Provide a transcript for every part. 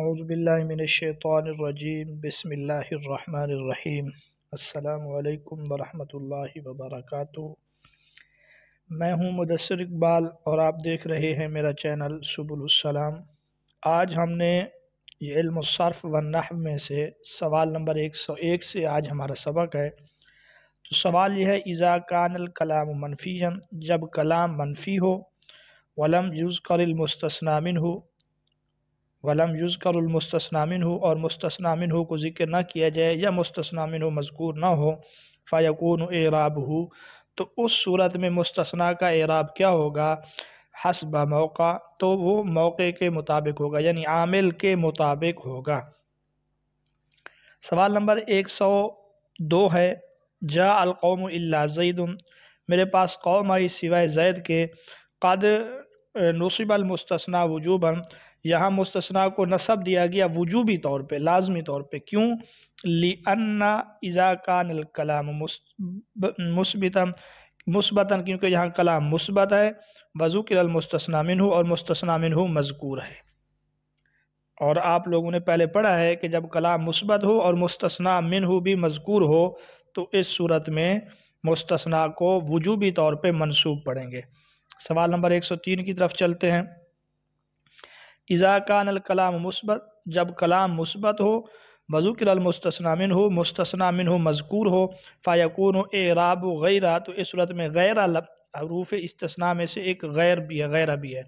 अज़बिल्लिनशैतरजीम बसमीम अल्लाम वरम वर्क मैं हूं मुदसर इकबाल और आप देख रहे हैं मेरा चैनल सुबुलसलाम आज हमने ये इल्मसर्फ़ व नह में से सवाल नंबर एक सौ एक से आज हमारा सबक है तो सवाल यह है इज़ा कानल कलाम मनफी जब कलाम मनफी हो वलम यूज़ करमस्तनामिन हो वलम यूज़ करमस्तना हो और मुस्तना हो को ज़िक्र ना किया जाए या मुस्तना हो मजकूर ना हो फ़ायकून एराब हो तो उस सूरत में मुस्तना का एराब क्या होगा हसब मौका तो वो मौके के मुताबिक होगा यानी आमिल के मुताबिक होगा सवाल नंबर एक सौ दो है जा अलकौम जैद मेरे पास कौम आई सिवाय जैद के कद नसीबलमस्तना वजूबन यहाँ मुस्तना को नसब दिया गया वजूबी तौर पर लाजमी तौर पर क्यों ली अन्ना इजाकान कलाम मुस्बितम मुस्बता क्योंकि यहाँ कलाम मुस्बत है वजू किलमस्तना मिन हो और मुस्तना मिन हो मजकूर है और आप लोगों ने पहले पढ़ा है कि जब कलाम मुस्बत हो और मुस्तना मिन हो भी मजकूर हो तो इस सूरत में मुस्तना को वजूबी तौर पर मनसूब पढ़ेंगे सवाल नंबर एक सौ तीन की तरफ चलते हैं इज़ाकान कलाम मुस्बत जब कलाम मुस्बत हो मज़ुकिलमस्तना हो मुस्तनामिन हो मजकूर हो फ़ायकून हो ए राब गैरा तो इस सूरत में गैरा लब हरूफ इस्तना में से एक गैर भी है गैरा भी है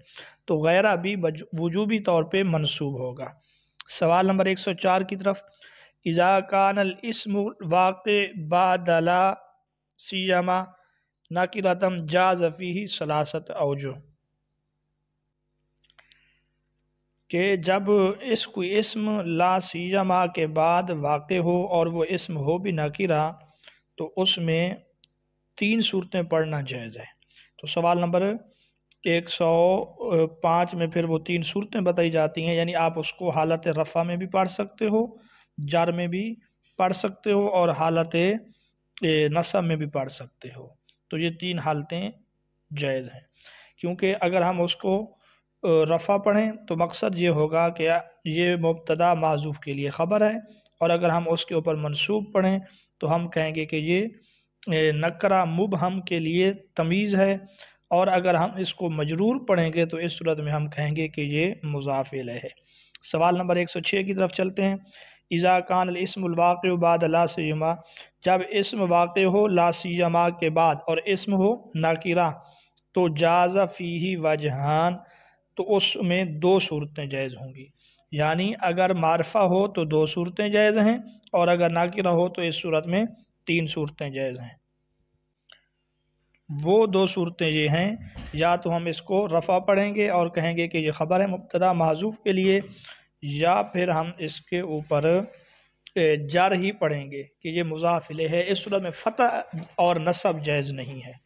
तो गैरा भी वजूबी तौर पर मनसूब होगा सवाल नंबर एक सौ चार की तरफ इज़ाकान इसम वाक़ बादला सीमा नाकिरतम ही सलासत अवजो कि जब इसको इसम ला सीजमा के बाद वाक़ हो और वो इसम हो भी नकीरा तो उसमें तीन सूरतें पढ़ना जायज़ है तो सवाल नंबर एक सौ पाँच में फिर वो तीन सूरतें बताई जाती हैं यानी आप उसको हालत रफ़ा में भी पढ़ सकते हो जार में भी पढ़ सकते हो और हालत नसब में भी पढ़ सकते हो तो ये तीन हालतें जायज़ हैं क्योंकि अगर हम उसको रफ़ा पढ़ें तो मकसद ये होगा कि ये मुबतदा माजूफ़ के लिए ख़बर है और अगर हम उसके ऊपर मनसूब पढ़ें तो हम कहेंगे कि ये नकरा हम के लिए तमीज़ है और अगर हम इसको मजरूर पढ़ेंगे तो इस सूरत में हम कहेंगे कि ये मुजाफिल है सवाल नंबर एक सौ छः की तरफ चलते हैं इज़ा कान इसमवाक़ बाद लासमा जब इसम वाक़ हो लासमा के बाद और इसम हो नाकिरा तो जाज़ा फ़ी ही वजहान तो उसमें दो सूरतें जायज़ होंगी यानी अगर मारफा हो तो दो सूरतें जायज़ हैं और अगर नाकिरा हो तो इस सूरत में तीन सूरतें जायज़ हैं वो दो सूरतें ये हैं या तो हम इसको रफ़ा पढ़ेंगे और कहेंगे कि ये ख़बर है मुबतदा महजूफ़ के लिए या फिर हम इसके ऊपर जार ही पढ़ेंगे कि ये मुजाफिले है इस सूरत में फ़तह और नसब जायज़ नहीं है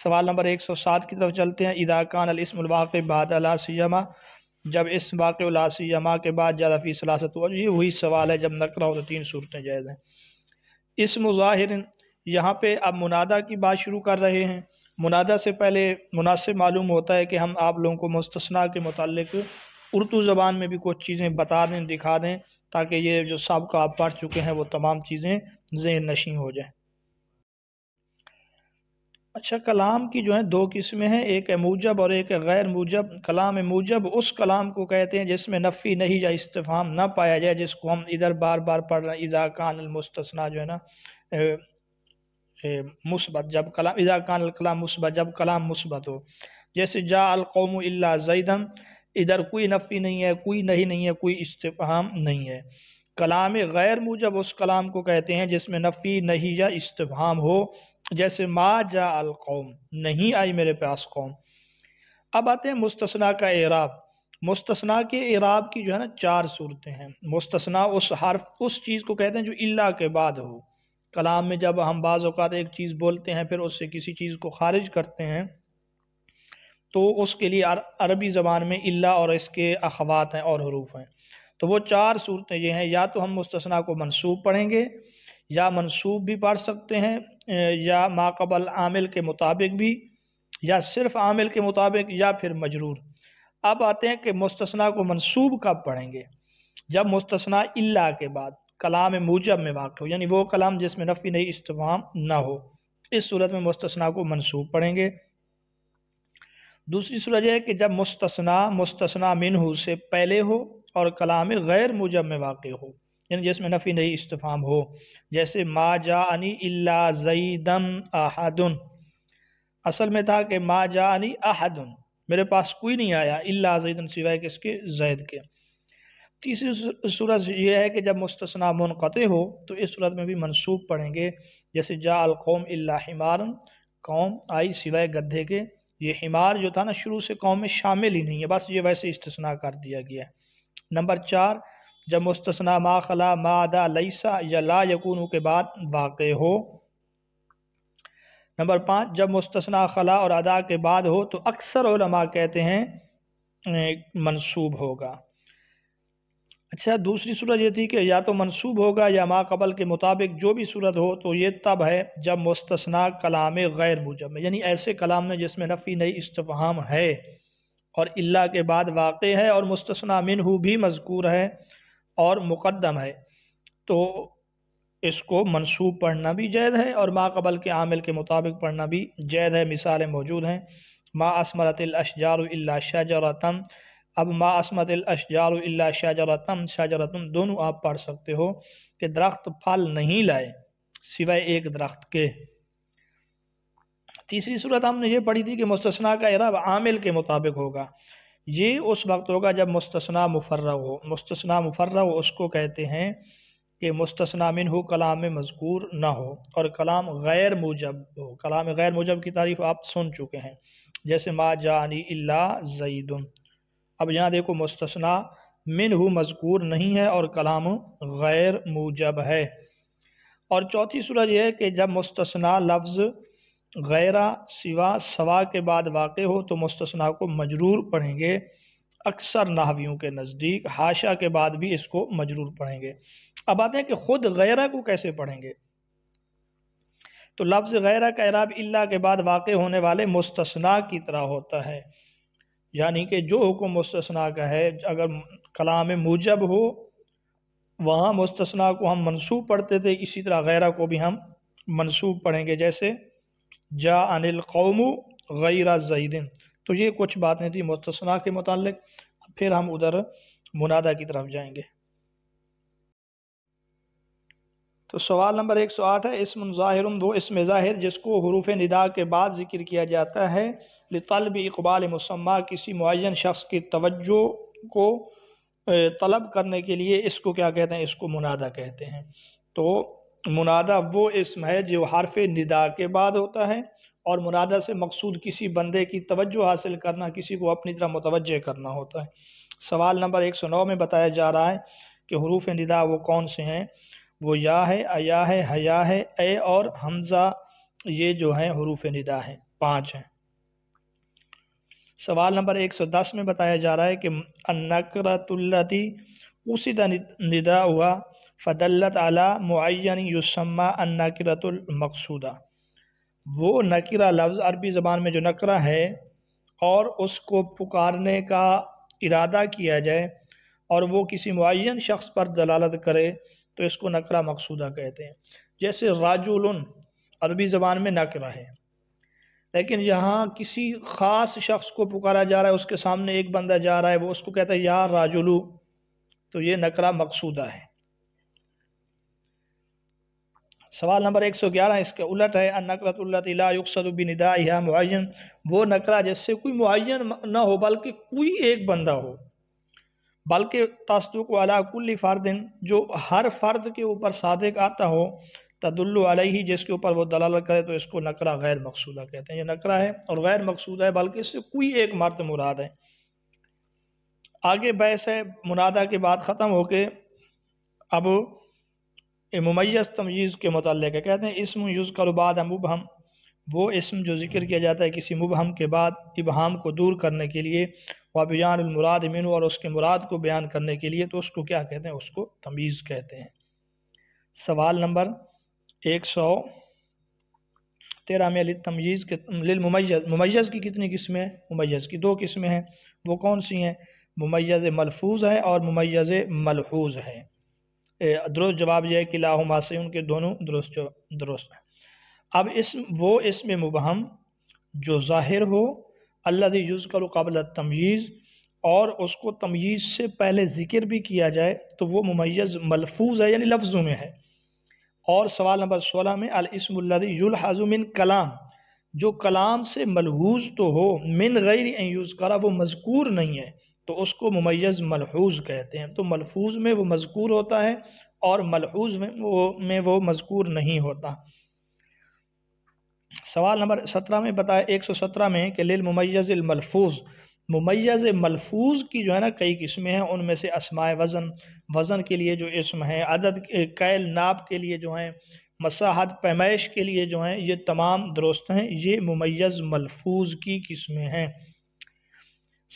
सवाल नंबर एक सौ सात की तरफ चलते हैं इदाकान अलस्मवाक़ बाद अलासीमा जब इस वाक़ अलासीमा के बाद ज़्यादा फ़ी सलासत हुआ ये वही सवाल है जब नकरा हो तो तीन सूरतें जायज़ हैं इस मुजाहिर यहाँ पे अब मुनादा की बात शुरू कर रहे हैं मुनादा से पहले मुनासिब मालूम होता है कि हम आप लोगों को मुस्तना के मतलब उर्दू ज़बान में भी कुछ चीज़ें बता दें दिखा दें ताकि ये जो सबका आप पढ़ चुके हैं वो तमाम चीज़ें जेन नशी हो जाएँ अच्छा कलाम की जो है दो किस्में हैं एक है मूजब और एक है गैर मूजब कलाम मूजब उस कलाम को कहते हैं जिसमें नफ़ी नहीं या इस्तफ़ाम ना पाया जाए जिसको हम इधर बार बार पढ़ रहे हैं इज़ा जो है ना मुस्बत जब कलाम इजाकान कलाम मुस्बत जब कलाम मुस्बत हो जैसे जा अलकौम अल्ला इधर कोई नफ़ी नहीं है कोई नहीं नहीं है कोई इस्तफ़ाम नहीं है कलाम गैर मूजब उस कलाम को कहते हैं जिसमें नफ़ी नहीं या इस्तफ़ाम हो जैसे मा जा अल कौम नहीं आई मेरे पास कौम अब आते हैं मुस्तना का एराब मुस्तना के एराब की जो है ना चार सूरतें हैं मुस्तना उस हर्फ उस चीज़ को कहते हैं जो अल्लाह के बाद हो कलाम में जब हम बाज़ अवत एक चीज़ बोलते हैं फिर उससे किसी चीज़ को खारिज करते हैं तो उसके लिए अरबी ज़बान में अल्लाह और इसके अखवात हैं और हरूफ हैं तो वो चार सूरतें ये हैं या तो हम मुस्तना को मनसूब पढ़ेंगे या मनसूब भी पढ़ सकते हैं या माकबल आमिल के मुताबिक भी या सिर्फ आमिल के मुताबिक या फिर मजरूर अब आते हैं कि मुस्तना को मनसूब कब पढ़ेंगे जब मुस्तना इल्ला के बाद कलाम मूजब में वाक़ हो यानी वो कलाम जिसमें नफ़ी नहीं इस्तेमाम ना हो इस सूरत में मुस्तना को मनसूब पढ़ेंगे दूसरी सूरत यह है कि जब मुस्तना मुस्तना मिनहू से पहले हो और कलाम गैर मूजब में वाक़ हो यानी जिसमें नफ़ी नहीं इस्तफाम हो जैसे मा जानी इल्ला जईदम अहदन असल में था कि मा जानी अहदन मेरे पास कोई नहीं आया इल्ला जईदन सिवाय किसके जैद के तीसरी सूरत यह है कि जब मुस्तना मुनक़ हो तो इस सूरत में भी मनसूब पढ़ेंगे जैसे जा अलकौम हिमार कौम आई सिवाय गद्दे के ये हिमार जो था ना शुरू से कौम में शामिल ही नहीं है बस ये वैसे इस्तना कर दिया गया है नंबर चार जब मुस्तना मा खला मादा लईसा या ला यकून के बाद वाक़ हो नंबर पाँच जब मुस्तना खला और अदा के बाद हो तो अक्सर ओलमा कहते हैं मनसूब होगा अच्छा दूसरी सूरत ये थी कि या तो मनसूब होगा या माँ कबल के मुताबिक जो भी सूरत हो तो ये तब है जब मुस्तना कलाम गैर में यानी ऐसे कलाम में जिसमें नफ़ी नई इस्तफ़ाम है और अल्लाह के बाद वाक़ है और मुस्तना मिन भी मजकूर है और मुकदम है तो इसको मनसूब पढ़ना भी जैद है और माकबल के आमिल के मुताबिक पढ़ना भी जैद है मिसालें मौजूद हैं माँ असमरतलशार शाहजरतम अब मा असमतलशार शाहजरतम शाहजरतम दोनों आप पढ़ सकते हो कि दरख्त फल नहीं लाए सिवाय एक दरख्त के तीसरी सूरत हमने ये पढ़ी थी कि मुस्तना का इराब आमिल के मुताबिक होगा ये उस वक्त होगा जब मुस्तना मुफर्र हो मुस्तना मुफर्र उसको कहते हैं कि मुस्तना मिन हो कलाम मजकूर ना हो और कलाम गैर मूजब हो कलाम गैर मूजब की तारीफ आप सुन चुके हैं जैसे मा जानी अल्ला जईद अब यहाँ देखो मुस्तना मिन हो मजकूर नहीं है और कलाम गैर मूजब है और चौथी सूरज यह है कि जब मुस्तना लफ्ज़ गैरा सिवा सवा के बाद वाक़ हो तो मुस्तना को मजरूर पढ़ेंगे अक्सर नावियों के नज़दीक हाशा के बाद भी इसको मजरूर पढ़ेंगे अब आते हैं कि ख़ुद गैरा को कैसे पढ़ेंगे तो लफ्ज़ गैरा का इराब अल्लाह के बाद वाक़ होने वाले मुस्तना की तरह होता है यानी कि जो हुक्म मुस्तना का है अगर कलाम मूजब हो वहाँ मुस्तना को हम मनसूब पढ़ते थे इसी तरह गैरा को भी हम मनसूब पढ़ेंगे जैसे जा अनिल कौमू गैरा जहीदिन तो ये कुछ बातें थी मुस्तना के मतलब फिर हम उधर मुनादा की तरफ जाएंगे तो सवाल नंबर एक सौ आठ है इसम ज़ाहिर वो इसम ज़ाहिर जिसको हरूफ निदा के बाद जिक्र किया जाता है लतलब इकबाल मुसम्मा किसी मुन शख्स की तवज्जो को तलब करने के लिए इसको क्या कहते हैं इसको मुनादा कहते हैं तो मुनादा वो इसम है जो हारफ निदा के बाद होता है और मुनादा से मकसूद किसी बंदे की तवज्जो हासिल करना किसी को अपनी तरह मुतवज करना होता है सवाल नंबर एक सौ नौ में बताया जा रहा है कि हरूफ निदा वो कौन से हैं वो या है अया है हया है ए और हमज़ा ये जो हैं हरूफ निदा हैं पाँच हैं सवाल नंबर एक सौ दस में बताया जा रहा है कि नकरतुल्लती उसी निदा हुआ फ़दल्लत अला मुन युसम्मा नकरतुलमकसूदा वो नकरा लफ्ज़ अरबी ज़बान में जो नकरा है और उसको पुकारने का इरादा किया जाए और वो किसी मुन शख्स पर दलालत करे तो इसको नकरा मकसूदा कहते हैं जैसे राजुल अरबी ज़बान में नकरा है लेकिन यहाँ किसी ख़ास शख्स को पुकारा जा रहा है उसके सामने एक बंदा जा रहा है वो उसको कहता है यार राजुलू तो ये नकरा मकसूदा है सवाल नंबर एक सौ ग्यारह इसका उलट है नकरतुल्लासदबिनदाया मुन वो नकरा जैसे कोई मुन न हो बल्कि कोई एक बंदा हो बल्कि तस्तुक वाला कुल्ली फ़र्दिन जो हर फ़र्द के ऊपर सादक आता हो तदुल्लु ही जिसके ऊपर वो दलाल करे तो इसको नकरा गैर मकसूदा कहते हैं ये नकरा है और गैर मकसूदा है बल्कि इससे कोई एक मर्द मुराद है आगे बहस है मुनादा के बाद ख़त्म होके अब मुमैस तमयीज़ के मतलब कहते हैं इसम यूज़ करबाद मुबहम वो इसम जो जिक्र किया जाता है किसी मुबहम के बाद इबहम को दूर करने के लिए व मिन और उसके मुराद को बयान करने के लिए तो उसको क्या कहते हैं उसको तमीज़ कहते हैं सवाल नंबर एक सौ तेरह में तमीज़ के मुमैस मुमैस की कितनी किस्में हैं मुमैस की दो किस्में हैं वो कौन सी हैं मुमैज़ मलफूज़ है और मुमैज़ मलहूज़ है दुरुस्त जवाब यह है कि लाहुमा मासी उनके दोनों दुरुस्त दुरुस्त हैं अब इस वो इसमें मुबहम जो ज़ाहिर हो अल्लाह यूज़ करो काबिल तमीज़ और उसको तमीज़ से पहले ज़िक्र भी किया जाए तो वो ममैज़ मलफूज है यानी लफ्ज़ों में है और सवाल नंबर सोलह में अलस्मल्लाजुमिन कलाम जो कलाम से मलहूज तो हो मिन गैर यूज़ करा वो मजकूर नहीं है तो उसको मुमैज़ मलहूज कहते हैं तो मलफूज में वो मजकूर होता है और मलहूज में वो में वो मजकूर नहीं होता सवाल नंबर सत्रह में बताया एक सौ सत्रह में कि लिल मुमैज़ मलफूज मुमैज़ मलफूज की जो है ना कई किस्में हैं उनमें से असमाय वज़न वज़न के लिए जो इसम है अदद कैल नाप के लिए जो हैं मसाहत पैमाइश के लिए जो हैं ये तमाम दुरुस्त हैं ये मुमैज़ मलफूज की किस्में हैं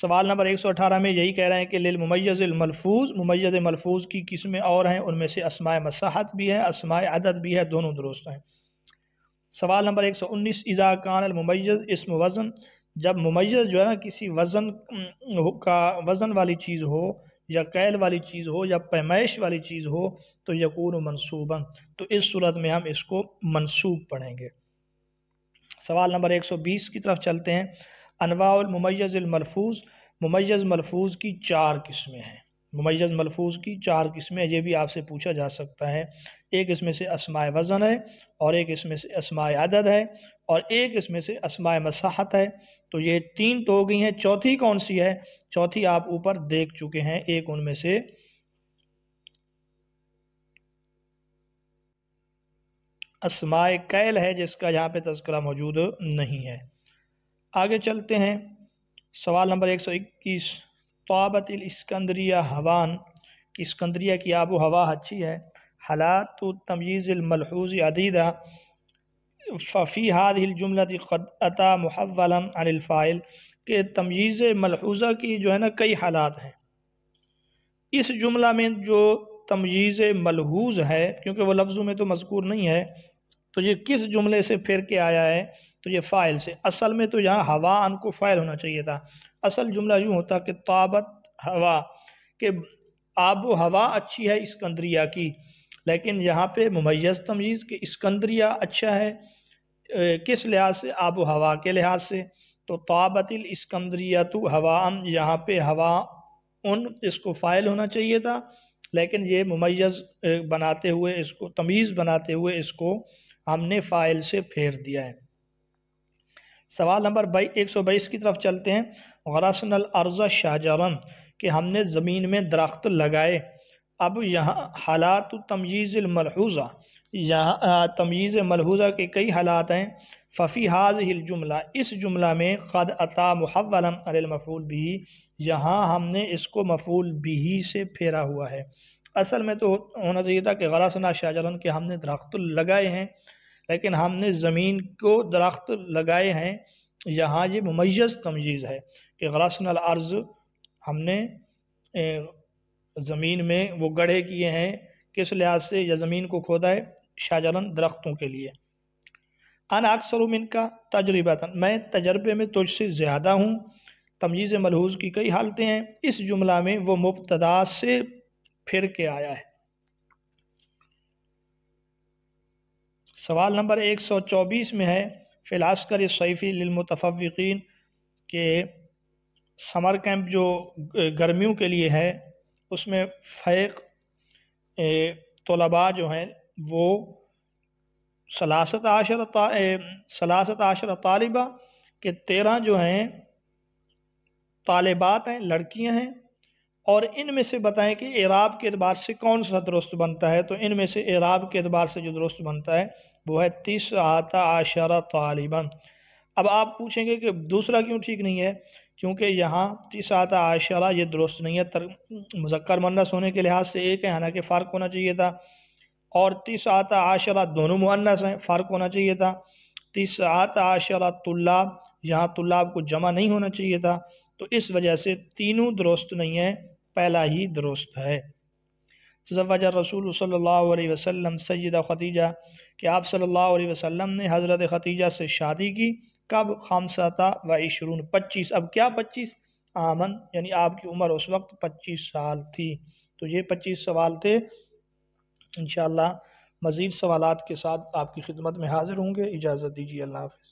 सवाल नंबर एक सौ अठारह में यही कह रहे हैं कि लिल ममैज़मलफूज़ ममैज़ मलफूज़ की किस्में और हैं उनमें से असमाय मसाहत भी है असमाय अदद भी है दोनों दुरुस्त हैं सवाल नंबर एक सौ उन्नीस इज़ा कान इसम वज़न जब ममैज़ जो है ना किसी वज़न का वज़न वाली चीज़ हो या कैल वाली चीज़ हो या पैमाइश वाली चीज़ हो तो यकून मनसूबन तो इस सूरत में हम इसको मनसूब पढ़ेंगे सवाल नंबर एक सौ बीस की तरफ चलते हैं अनवामैज़मलफूज़ ममयज़ मलफूज़ की चार किस्में हैं ममैज़ मलफूज़ की चार किस्में ये भी आपसे पूछा जा सकता है एक इसमें से असमाय वज़न है और एक इसमें से असमाय आदद है और एक इसमें से असमाय मसाहत है तो ये तीन तो हो गई हैं चौथी कौन सी है चौथी आप ऊपर देख चुके हैं एक उनमें से असमाय कैल है जिसका यहाँ पे तस्करा मौजूद नहीं है आगे चलते हैं सवाल नंबर एक सौ इक्कीस तोबत इसकंदरिया हवान कि इसकंदरिया की आबो हवा अच्छी है हालात तमीज़लमलहूज अदीदा फ़ी हाद जुमलत क़दअता महवलम अनिलफ़ाइल के तमीज़ मलहूज़ा की जो है ना कई हालात हैं इस जुमला में जो तमीज़ मलहूज़ है क्योंकि वह लफ्ज़ों में तो मजकूर नहीं है तो ये किस जुमले से फिर के आया है तो ये फ़ाइल से असल में तो यहाँ हवा अन को फ़ाइल होना चाहिए था असल जुमला यूँ होता कि ताबत हवा के आब हवा अच्छी है इसकंदरिया की लेकिन यहाँ पे मुमैस तमीज़ कि इसकंदरिया अच्छा है ए, किस लिहाज से आब हवा के लिहाज से तो ताबतिल इसकंदरिया तो हवा यहाँ पे हवा उन इसको फ़ाइल होना चाहिए था लेकिन ये मुमैस बनाते हुए इसको तमीज़ बनाते हुए इसको हमने फ़ाइल से फेर दिया है सवाल नंबर बाई एक सौ बाईस की तरफ चलते हैं गरासन अर्जा शाहजहान कि हमने ज़मीन में दरख्त लगाए अब यहाँ हालात तमयीज़ मलहूज़ा यहाँ तमयीज़ मलहूज़ा के कई हालात हैं फ़फ़ी हाज हिल जुमला इस जुमला में ख़द अता महवलमफूल भी यहाँ हमने इसको मफूल भी से फेरा हुआ है असल में तो होना चाहिए था कि गरासना शाहजहान के हमने दरख्त लगाए हैं लेकिन हमने ज़मीन को दरख्त लगाए हैं यहाँ ये मुमैज़ तमजीज़ है कि गलासन अर्ज़ हमने ज़मीन में वो गढ़े किए हैं किस लिहाज से या ज़मीन को खोदा है शाहजलन दरख्तों के लिए अन अक्सर इनका का तजर्बा मैं तजर्बे में तुझसे ज़्यादा हूँ तमजीज़ मलहूज की कई हालतें हैं इस जुमला में वो मुबतदा से फिर के आया है सवाल नंबर 124 में है फ़िलास्कर सैफ़ी लमतफ़ीन के समर कैंप जो गर्मियों के लिए है उसमें फ़ैक तलबा जो हैं वो सलासत आशर सलासत आशर तालिबा के तेरह जो हैं तालिबात हैं लड़कियां हैं और इनमें से बताएं कि एराब के अतबार से कौन सा दुरुस्त बनता है तो इनमें से एराब के अतबार से जो दुरुस्त बनता है वो है तीस आता आशारा तालिबन अब आप पूछेंगे कि दूसरा क्यों ठीक नहीं है क्योंकि यहाँ तीस आता आशारा ये दुरुस्त नहीं है तर मुजक्र मुन्नस होने के लिहाज से एक है हालांकि फ़र्क होना चाहिए था और तीस आता आशारा दोनों मुन्नस हैं फ़र्क होना चाहिए था तीस आता आशारा तुल्लाब यहाँ तुल्लाब को जमा नहीं होना चाहिए था तो इस वजह से तीनों दुरुस्त नहीं है पहला ही दुरुस्त है तजवजा रसूल सल्ला वसम सैद ख़तीजा कि आप सल्ला वसम ने हज़रत ख़तीजा से शादी की कब खामसता व इशरून पच्चीस अब क्या पच्चीस आमन यानी आपकी उम्र उस वक्त पच्चीस साल थी तो ये पच्चीस सवाल थे इन मज़ीद सवाल के साथ आपकी खिदमत में हाज़िर होंगे इजाज़त दीजिए अल्लाह हाफ़